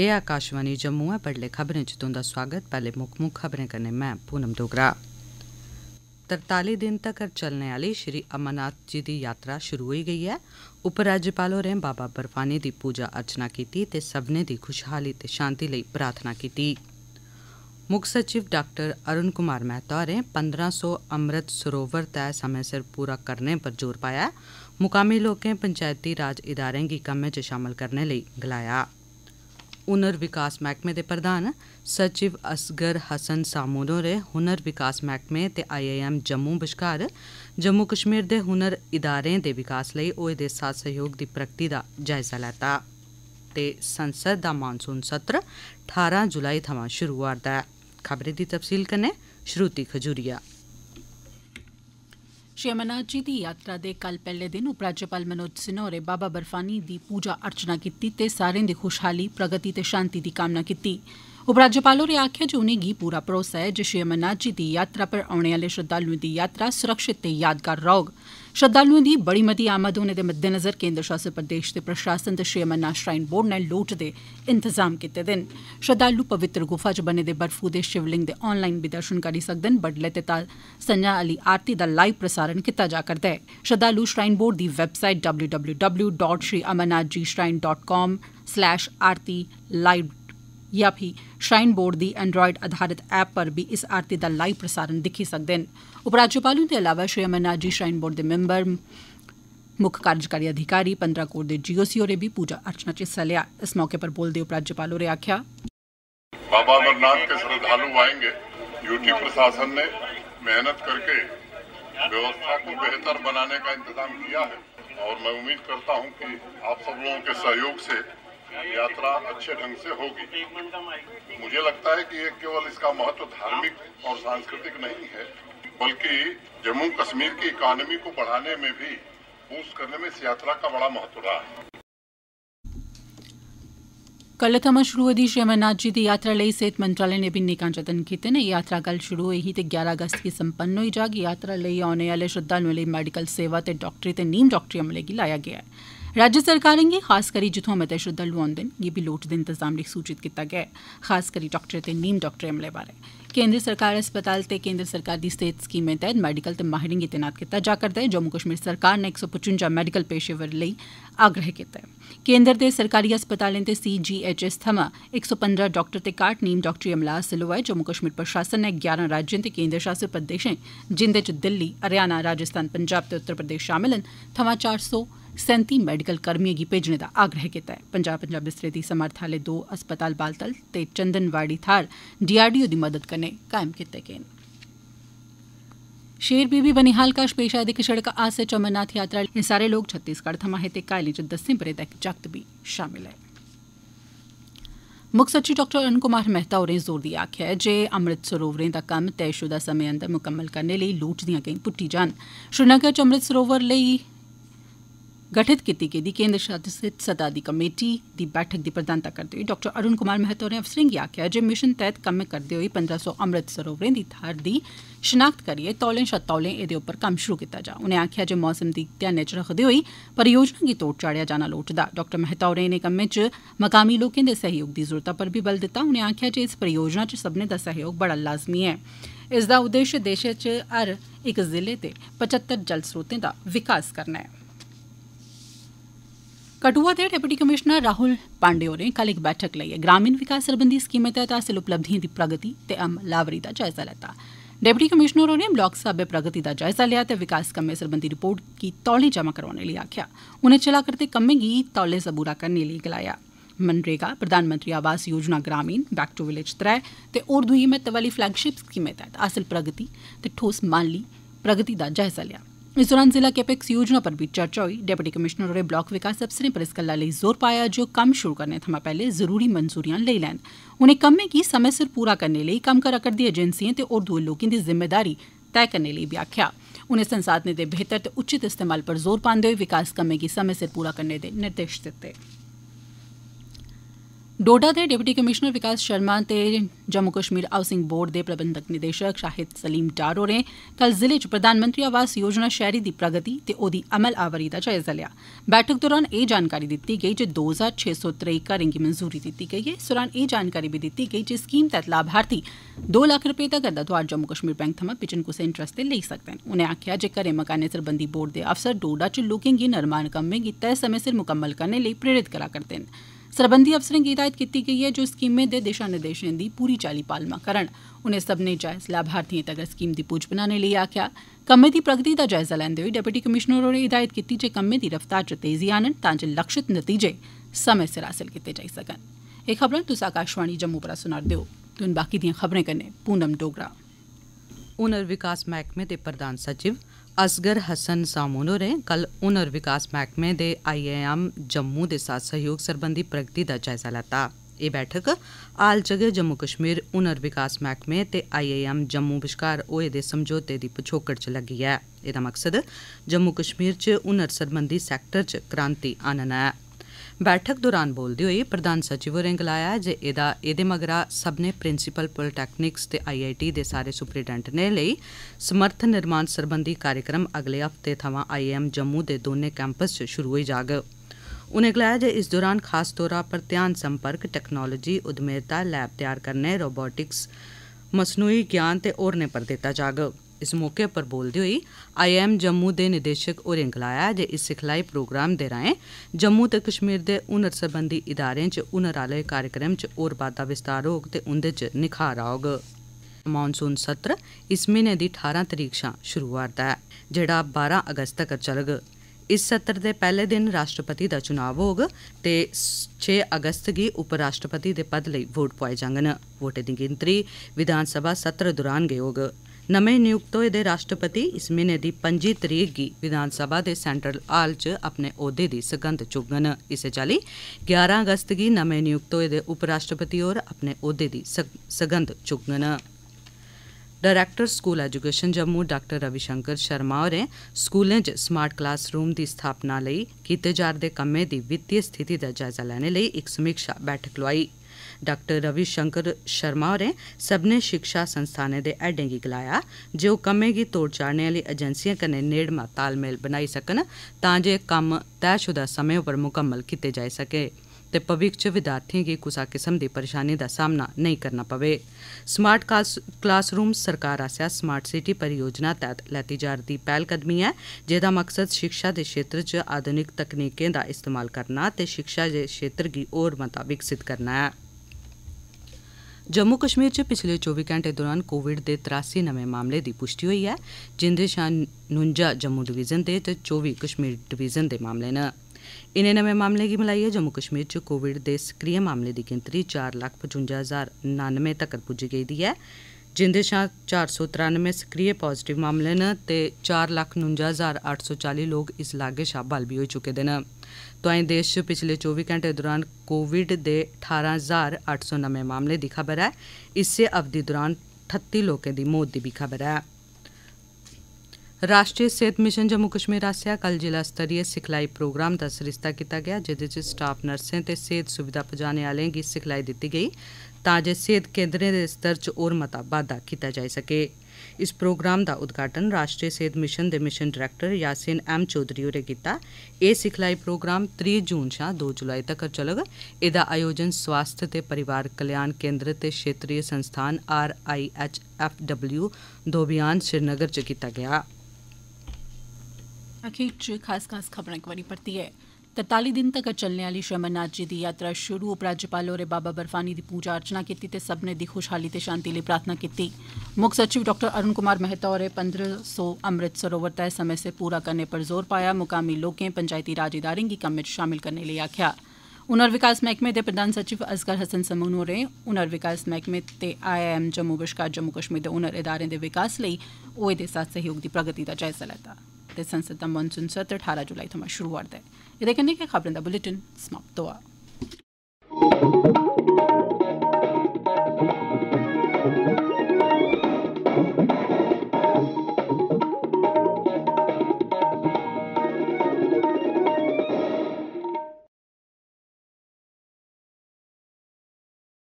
ਇਹ ਆਕਾਸ਼ਵਾਨੀ ਜੰਮੂ ਹੈ ਪੜਲੇ ਖਬਰਾਂ ਚ ਤੁਹਾਡਾ ਸਵਾਗਤ ਪਹਿਲੇ ਮੁੱਖ ਮੁੱਖ ਖਬਰਾਂ ਕਰਨੇ ਮੈਂ ਪੂਨਮ ਡੋਗਰਾ 43 ਦਿਨ ਤੱਕ ਚੱਲਣ ਵਾਲੀ ਸ਼੍ਰੀ ਅਮਨਾਤ ਜੀ ਦੀ ਯਾਤਰਾ ਸ਼ੁਰੂ ਹੋਈ ਗਈ ਹੈ ਉਪ ਰਾਜਪਾਲ ਹੋਰੇ ਬਾਬਾ ਬਰਫਾਨੀ ਦੀ ਪੂਜਾ ਅਰਚਨਾ ਕੀਤੀ ਤੇ ਸਭ ਨੇ ਦੀ ਖੁਸ਼ਹਾਲੀ ਤੇ ਸ਼ਾਂਤੀ ਲਈ ਪ੍ਰਾਰਥਨਾ ਕੀਤੀ ਮੁੱਖ ਸਚਿਵ ਡਾਕਟਰ ਅਰੁਣ ਕੁਮਾਰ ਮਹਿਤਾ ਹੋਰੇ 1500 ਅੰਮ੍ਰਿਤ ਸਰੋਵਰ ਤੈਅ ਸਮੇਂ ਸਿਰ ਪੂਰਾ ਕਰਨੇ ਪਰ ਜ਼ੋਰ ਪਾਇਆ ਮੁਕਾਮੀ ਲੋਕਾਂ ਪੰਚਾਇਤੀ ਰਾਜ ਇਦਾਰਿਆਂ ਦੀ ਕੰਮ ਵਿੱਚ ਸ਼ਾਮਲ ਕਰਨ ਲਈ ਗਲਾਇਆ ਹੁਨਰ ਵਿਕਾਸ ਮਹਿਕਮੇ ਦੇ ਪ੍ਰਧਾਨ ਸਚਿਵ ਅਸਗਰ ਹਸਨ ਸਾਮੂਦ ਹੋਰੇ ਹੁਨਰ ਵਿਕਾਸ ਮਹਿਕਮੇ ਤੇ ਆਈਆਈਐਮ ਜੰਮੂ ਬਿਸ਼ਕਾਰ ਜੰਮੂ ਕਸ਼ਮੀਰ ਦੇ ਹੁਨਰ ਇਦਾਰੇ ਦੇ ਵਿਕਾਸ ਲਈ ਉਹ ਦੇ ਸਾਥ ਸਹਿਯੋਗ ਦੀ ਪ੍ਰਗਤੀ ਦਾ ਜਾਇਜ਼ਾ ਲੈਤਾ ਤੇ ਸੰਸਦ ਦਾ ਮਾਨਸੂਨ ਸਤਰ 18 ਜੁਲਾਈ ਤੋਂ ਸ਼ੁਰੂ ਹੋਰਦਾ ਹੈ ਖਬਰੇ ਦੀ ਤਫਸੀਲ ਕਰਨੇ ਸ਼ਰੂਤੀ ਖਜੂਰੀਆ श्री अमरनाथ जी दी यात्रा दे कल पहले दिन उपराज्यपाल मनोज सिन्हा होरें बाबा बर्फानी दी पूजा अर्चना कीती ते सारें दी खुशहाली प्रगति ते शांति दी कामना कीती उपराज्यपाल होरें आखेआ जे उनेंगी पूरा भरोसा ऐ जे श्री अमरनाथ जी दी यात्रा पर औने आह्ले श्रद्धालुएं दी यात्रा सुरक्षित ते यादगार रौह्ग श्रद्धालुएं दी बड़ी मती आमद होने दे मद्देनज़र केन्द्र शासित प्रदेश दे प्रशासन ते श्री अमरनाथ श्राईन बोर्ड नै लोड़चदे इंतजाम कीते दे न श्रद्धालु पवित्र गुफा च बने दे बर्फू दे शिवलिंग दे ऑनलाईन बी दर्शन करी सकदे न बड्डलै ते संझा आली आरती दा लाईव प्रसारण कीता जा करदा ऐ श्रद्धालु श्राईन बोर्ड दी website W W W dot Shri Amarnath ji shrine dot com slash aarti live या फ्ही श्राइन बोर्ड दी एंड्रायड आधारित ऐप पर बी इस आरती दा लाइव प्रसारण दिक्खी सकदे न उपराज्यपाल हुंदे अलावा श्री अमरनाथ जी श्राइन बोर्ड दे मिम्बर मुक्ख कार्यकारी अधिकारी पंद्रह कोर दे जीओसी होरें बी पूजा अर्चना च हिस्सा लिया इस मौके पर बोलदे उपराज्यपाल होरें आखेआ बाबा अमरनाथ के श्रद्धालु आएंगे यूटी प्रशासन ने मेहनत करके व्यवस्था को बेहतर बनाने का इंतजाम किया है और मैं उम्मीद करता हूं कि आप सब लोगों के सहयोग से यात्रा अच्छे ढंग से होगी मुझे लगता है कि ये केवल इसका महत्व धार्मिक और सांस्कृतिक नहीं है बल्कि जम्मू कश्मीर की इकोनॉमी को बढ़ाने में भी बूस्ट करने में इस यात्रा का बड़ा महत्व रहा है कल थमां शुरू होई दी श्री अमरनाथ जी दी यात्रा लेई सेहत मंत्रालय ने भी नेकां जतन कीते ने यात्रा कल शुरू होई ही ते 11 अगस्त की संपन्न होई जागी यात्रा लेई आने वाले श्रद्धालुओं लेई मेडिकल सेवा ते डॉक्टरी ते नीम डॉक्टरी अमले की लाया गया है राज्य सरकारें गी खास करी जित्थुआं मते श्रद्वालु औंदे न गी बी लोड़चदे इंतजाम लेई सूचित कीता गेआ ऐ खास करी डाक्टरें ते नीम डाक्टरी अमले बारै केंद्र सरकार अस्पताल ते केंद्र सरकार दी सेहत स्कीमें तैहत मेडिकल ते माहिरें गी तैनात कीता जा करदा ऐ जम्मू कश्मीर सरकार ने इक सौ पचुंजा मैडिकल पेशेवर लेई आग्रह कीता ऐ केंद्र दे सरकारी अस्पतालें ते सीजीएचएस थमां इक सौ पंदरां डाक्टर ते काट नीम डाक्टरी अमला हासिल होआ ऐ जम्मू कश्मीर प्रशासन ने ग्यारां राज्यें ते केंद्र शासित प्रदेशें जिंदे च दिल्ली हरियाणा राजस्थान पंजाब ते उत्तर प्रदेश शामिल न थमां चार सौ सैंती मैडिकल कर्मियों गी भेजने का आग्रह किया है पंजाब पंजाब बिस्तरें की समर्थ आह्ले दो अस्पताल बालतल ते चंदनवाड़ी थाह्र डीआरडीओ की मदद कर करणे कायम केतकेन शेर बीबी बनिहाल कश पेश आए कि सड़क हादसे च अमरनाथ यात्रा एह् सारे लोग छत्तीसगढ़ थमां हे ते घायलें च दस्सें ब'रें दा इक जागत भी शामिल ऐ मुक्ख सचिव डॉ अरूण कुमार मेहता होरें जोर देइयै आखेआ ऐ जे अमृत सरोवरें दा कम्म तैयशुदा समें अंदर मुकम्मल करने लेई लोड़चदिआं पुट्टी जान श्रीनगर च अमृत सरोवर लेई गठित कीती गेदी केन्द्र शासित सतह दी कमेटी दी बैठक दी प्रधानता करदे होई डाक्टर अरूण कुमार महतो होरें अफसरें गी आखेआ जे मिशन तैह्त कम्म करदे होई पंदरां सौ अमृत सरोवरें दी थाहर दी शनाख्त करियै तौले शा तौले एह्दे उप्पर कम्म शुरु कीता जा उनें आखेआ जे मौसम गी ध्यानै च रखदे होई परियोजना गी तोढ़ चाढ़ेआ जाना लोड़चदा डाक्टर मेहता होरें इनें कम्में च मकामी लोकें दे सैह्योग दी जरूरतै पर बी बल दित्ता उनें आखेआ जे इस परियोजना च सब्मनें दा सैह्योग बड़ा लाज़मी ऐ इसदा उद्देश्य देशै च हर इक जिले दे पचत्तर जल स्रोतें दा विकास करना ऐ ਕਟੂਆ ਦੇ ਡਿਪਟੀ ਕਮਿਸ਼ਨਰ ਰਾਹੁਲ ਪਾਂਡੇ ਹੋਰੇ ਕੱਲ ਇੱਕ ਬੈਠਕ ਲਈ ਗ੍ਰਾਮੀਣ ਵਿਕਾਸ ਸੰਬੰਧੀ ਸਕੀਮਾਂ ਤਹਿਤ ਹਾਸਲ ਉਪਲਬਧੀਆਂ ਦੀ ਪ੍ਰਗਤੀ ਤੇ ਅਮਲਾਵਰੀ ਦਾ ਜਾਇਜ਼ਾ ਲਿਆ ਡਿਪਟੀ ਕਮਿਸ਼ਨਰ ਹੋਰੇ ਬਲਾਕ ਸਾਬੇ ਪ੍ਰਗਤੀ ਦਾ ਜਾਇਜ਼ਾ ਲਿਆ ਤੇ ਵਿਕਾਸ ਕੰਮੇ ਸੰਬੰਧੀ ਰਿਪੋਰਟ ਕੀ ਤੌਲੇ ਜਮ੍ਹਾਂ ਕਰਵਾने ਲਈ ਆਖਿਆ उन्हें चला करते कम्मे गी तौले सबूरा करने लेई गलाया मनरेगा प्रधानमंत्री आवास योजना ग्रामीण बैक टू विलेज त्रै ते होर दुई महत्व आह्ली फ्लैगशिप स्कीमें तैह्त हासल प्रगति ते ठोस माली प्रगति दा जायजा लेआ इस दौरान जिला कैपेक्स योजना पर भी चर्चा हुई डिप्टी कमिश्नर होरें ब्लाक विकास अफसरें पर इस गल्ला लेई जोर पाया जो कम्म शुरू करने थमां पैह्ले जरूरी मंजूरियां लेई लैन उनें कम्में गी समय सिर पूरा करने लेई कम्म करा करदी एजेंसिएं ते होर दुए लोकें दी जिम्मेदारी तय करने लेई भी आखेआ उनें संसाधनें दे बेहतर ते उचित इस्तेमाल पर जोर पांदे होई विकास कम्में गी समय सिर पूरा करने दे निर्देश दित्ते डोडा दे डिप्टी कमीश्नर विकास शर्मा ते जम्मू कश्मीर हाउसिंग बोर्ड दे प्रबंधक निदेशक शाहिद सलीम डार होरें कल जिले च प्रधानमंत्री आवास योजना शहरी दी प्रगति ते ओदी अमलावरी दा जायजा लिया बैठक दौरान यह जानकारी दित्ती गई जे दो हजार छह सौ त्रेई घरें गी मंजूरी दित्ती गई ऐ इस दौरान यह जानकारी बी दित्ती गई जे स्कीम तैह्त लाभार्थी दो लाख रपे तगर दा तोआर जम्मू कश्मीर बैंक थमां बिजन कुसै इंटरेस्ट ते लेई सकदे न उनें आखेआ जे घरें मकानें सरबंधी बोर्ड दे अफसर डोडा च लोकें गी निर्माण कम्में गी तय समें सिर मुकम्मल करने लेई प्रेरित करा करदे न सरबंधी अफसरें गी हिदायत कीती गेई ऐ जो स्कीमें दे दिशा निर्देशें दी पूरी चाली पालमा करन उनें सब्मनें जायज लाभार्थिएं तगर स्कीम दी पुज्ज बनाने लेई आक्खेआ कम्मै दी प्रगति दा जायजा लैंदे होई डिप्टी कमिशनर होरें हिदायत कीती जे कम्मै दी रफ्तार च तेजी आनन तां जे लक्षित नतीजे समय सिर हासल कीते जाई सकन एह् खबरां तुस आकाशवाणी जम्मू परा सुना'रदे ओ तुन बाकी दिएं खबरें कन्नै पूनम डोगरा हुनर विकास मैह्कमे दे प्रधान सचिव ਅਸਗਰ ਹਸਨ ਸਾਮੂਨ ਹੋਰੇ ਕੱਲ ਉਨਰ ਵਿਕਾਸ ਮਹਿਕਮੇ ਦੇ ਆਈਆਈਐਮ ਜੰਮੂ ਦੇ ਸਾਥ ਸਹਿਯੋਗ ਸਰਬੰਧੀ ਪ੍ਰਗਤੀ ਦਾ ਜਾਇਜ਼ਾ ਲੈਤਾ ਇਹ ਬੈਠਕ ਆਲ ਜਗੇ ਜੰਮੂ ਕਸ਼ਮੀਰ ਉਨਰ ਵਿਕਾਸ ਮਹਿਕਮੇ ਤੇ ਆਈਆਈਐਮ ਜੰਮੂ ਵਿਚਕਾਰ ਹੋਏ ਦੇ ਸਮਝੌਤੇ ਦੀ ਪਛੋਕੜ ਚ ਲੱਗੀ ਹੈ ਇਹਦਾ ਮਕਸਦ ਜੰਮੂ ਕਸ਼ਮੀਰ ਚ ਉਨਰ ਸਰਬੰਧੀ ਸੈਕਟਰ ਚ ਕ੍ਰਾਂਤੀ ਆਨਣਾ ਹੈ बैठक दौरान बोलदे होई प्रधान सचिव होरें गलाया जे एह्दे मगरा सब्मनें प्रिंसिपल पॉलीटैक्निक्स ते आईआईटी दे सारे सुपरिटेंडैंटें लेई समर्थ निर्माण सरबंधी कार्यक्रम अगले हफ्ते थमां आईआईएम जम्मू दे दौनें कैंपस च शुरू होई जाग उनें गलाया जे इस दौरान खास तौरा पर ध्यान संपर्क टैक्नालोजी उद्यमिता लैब तैयार करने रोबोटिक्स मसनूई ज्ञान ते होरनें पर दित्ता जाग इस मौके पर बोलते होई आई एम जम्मू के निदेशक हो गलाया जे इस सिखलाई प्रोग्राम दे राहें जम्मू ते कश्मीर दे हुनर सरबंधी इदारे च हुनर आह्ले कार्यक्रम च होर बाद्दा विस्तार होग ते उंदे च निखार औग मानसून सत्र इस महीने की अठारह तरीक शा शुरू होआ'रदा है जेह्ड़ा बारह अगस्त तक्कर चलग इस सत्र दे पहले दिन राष्ट्रपति दा चुनाव होग ते छे अगस्त गी उपराष्ट्रपति दे पद लेई वोट पाए जाङन वोटें दी गिनतरी विधानसभा सत्र दौरान गे होग ਨਵੇਂ ਨਿਯੁਕਤ ਹੋਏ ਦੇ ਰਾਸ਼ਟਰਪਤੀ ਇਸ ਮਹੀਨੇ ਦੀ 25 ਤਰੀਕ ਦੀ ਵਿਧਾਨ ਸਭਾ ਦੇ ਸੈਂਟਰਲ ਹਾਲ 'ਚ ਆਪਣੇ ਅਹੁਦੇ ਦੀ ਸਗੰਧ ਚੁਗਣ ਇਸੇ ਚਾਲੀ 11 ਅਗਸਤ ਦੀ ਨਵੇਂ ਨਿਯੁਕਤ ਹੋਏ ਦੇ ਉਪ ਰਾਸ਼ਟਰਪਤੀ ਹੋਰ ਆਪਣੇ ਅਹੁਦੇ ਦੀ ਸਗੰਧ ਚੁਗਣ director school education Jammu doctor Ravi Shankar Sharma ਹੋਰੇ ਸਕੂਲਾਂ 'ਚ ਸਮਾਰਟ ਕਲਾਸਰੂਮ ਦੀ ਸਥਾਪਨਾ ਲਈ ਕੀਤੇ ਜਾ ਰਹੇ ਕੰਮੇ ਦੀ ਵਿੱਤੀ ਸਥਿਤੀ ਦਾ ਜਾਇਜ਼ਾ ਲੈਣ ਲਈ ਇੱਕ ਸਮੀਖਿਆ ਬੈਠਕ ਲਵਾਈ डाक्टर रवि शंकर शर्मा होरें सब्भनें शिक्षा संस्थानें दे हैडें गी गलाया जे ओह् कम्में गी तोड़ चाढ़ने आह्ली एजेंसिएं कन्नै नेड़मा तालमेल बनाई सकन तां जे कम्म तैयशुदा समें उप्पर मुकम्मल कीते जाई सकै ते भविक्ख च विद्यार्थिएं गी कुसा किस्म दी परेशानी दा सामना नेईं करना पवै स्मार्ट क्लासरूम सरकार आसेआ स्मार्ट सिटी परियोजना तैह्त लैती जा'रदी पैह्लकदमी ऐ जेह्दा मकसद शिक्षा दे क्षेत्र च आधुनिक तकनीकें दा इस्तेमाल करना ते शिक्षा दे क्षेत्र गी होर मता विकसित करना ऐ ਜੰਮੂ ਕਸ਼ਮੀਰ 'ਚ ਪਿਛਲੇ 24 ਘੰਟੇ ਦੌਰਾਨ ਕੋਵਿਡ ਦੇ 83 ਨਵੇਂ ਮਾਮਲੇ ਦੀ ਪੁਸ਼ਟੀ ਹੋਈ ਹੈ ਜਿੰਦੇ ਸ਼ਾਨ 49 ਜੰਮੂ ਡਿਵੀਜ਼ਨ ਦੇ ਤੇ 24 ਕਸ਼ਮੀਰ ਡਿਵੀਜ਼ਨ ਦੇ ਮਾਮਲੇ ਨੇ ਇਨੇ ਨਵੇਂ ਮਾਮਲੇ ਕੀ ਮਿਲਾਈ ਹੈ ਜੰਮੂ ਕਸ਼ਮੀਰ 'ਚ ਕੋਵਿਡ ਦੇ ਸਕ੍ਰਿਯ ਮਾਮਲੇ ਦੀ ਗਿਣਤੀ 455099 ਤੱਕ ਪੁੱਜ ਗਈ ਦੀ ਹੈ ਜਿੰਦੇ ਸ਼ਾਨ 493 ਸਕ੍ਰਿਯ ਪੋਜ਼ਿਟਿਵ ਮਾਮਲੇ ਨੇ ਤੇ 459840 ਲੋਕ ਇਸ ਲਾਗੇ ਸ਼ਾਬਲ ਵੀ ਹੋ ਚੁੱਕੇ ਦੇ ਨੇ ਤੋਂ ਤੁਹਾਡੇ ਦੇਸ਼ ਚ ਪਿਛਲੇ 24 ਘੰਟੇ ਦੌਰਾਨ ਕੋਵਿਡ ਦੇ 18809 ਮਾਮਲੇ ਦੀ ਬਰਾ ਹੈ ਇਸੇ ਅਵਧੀ ਦੌਰਾਨ 38 ਲੋਕਾਂ ਦੀ ਮੌਤ ਦੀ ਵੀ ਖਬਰ ਹੈ ਰਾਸ਼ਟਰੀ ਸਿਹਤ ਮਿਸ਼ਨ ਜੰਮੂ ਕਸ਼ਮੀਰ ਆਸਿਆ ਕਲ ਜ਼ਿਲ੍ਹਾ ਸਤਰੀਏ ਸਿਖਲਾਈ ਪ੍ਰੋਗਰਾਮ ਦਾ ਸਰਿਸ਼ਤਾ ਕੀਤਾ ਗਿਆ ਜਿਦੇ ਚ ਸਟਾਫ ਨਰਸਾਂ ਤੇ ਸਿਹਤ ਸੁਵਿਧਾ ਪਹੁੰਚਾਣੇ ਵਾਲਿਆਂ ਦੀ ਸਿਖਲਾਈ ਦਿੱਤੀ ਗਈ ਤਾਂ ਜੇ ਸਿਹਤ ਕੇਂਦਰ ਦੇ ਸਤਰ ਚ ਹੋਰ ਮਤਾ ਵਾਧਾ ਕੀਤਾ ਜਾ ਸਕੇ ਇਸ ਪ੍ਰੋਗਰਾਮ ਦਾ ਉਦਘਾਟਨ ਰਾਸ਼ਟਰੀ ਸਿਹਤ ਮਿਸ਼ਨ ਦੇ mission director Yasin M Chaudhary ਹੋਰੇ ਕੀਤਾ ਇਹ ਸਿਖਲਾਈ ਪ੍ਰੋਗਰਾਮ 3 ਜੂਨ ਸ਼ਾ 2 ਜੁਲਾਈ ਤੱਕ ਚੱਲੇਗਾ ਇਹਦਾ ਆਯੋਜਨ ਸਵਾਸਥ ਤੇ ਪਰਿਵਾਰ ਕਲਿਆਣ ਕੇਂਦਰ ਤੇ ਖੇਤਰੀ ਸੰਸਥਾਨ R I H F W ਦੋਬਿਆਨ ਸ਼੍ਰੀਨਗਰ ਚ ਕੀਤਾ ਗਿਆ ਅਖੀਰ ਚ ਖਾਸ ਖਾਸ ਖਬਰਾਂ ਇੱਕ ਵਾਰੀ ਪੜਤੀ ਹੈ तरताली दिन तगर चलने आली श्री अमरनाथ जी की यात्रा शुरू उपराज्यपाल होरें बाबा बर्फानी की पूजा अर्चना कीती सबने सब्मनें खुशहाली शांति लेई प्रार्थना कीती मुख्य सचिव डॉ अरुण कुमार मेहता होरें पंद्रह सौ अमृत सरोवर तय समय सिर पूरा करने पर जोर पाया मुकामी लोकें पंचायती राज इदारें गी कम्मै च करने लेई आखेआ हुनर विकास मैह्कमे के प्रधान सचिव असगर हसन समून होरें हुनर विकास मैह्कमे ते आईआईएम जम्मू बश्कार जम्मू कश्मीर के हुनर इदारें के विकास लेई होए साथ सहयोग की प्रगति का जायजा लैता संसद दा मानसून सत्र अठारह जुलाई थमां शुरू होआ'रदा ऐ यदि कन्ने के खबरें दा बुलेटिन समाप्त हुआ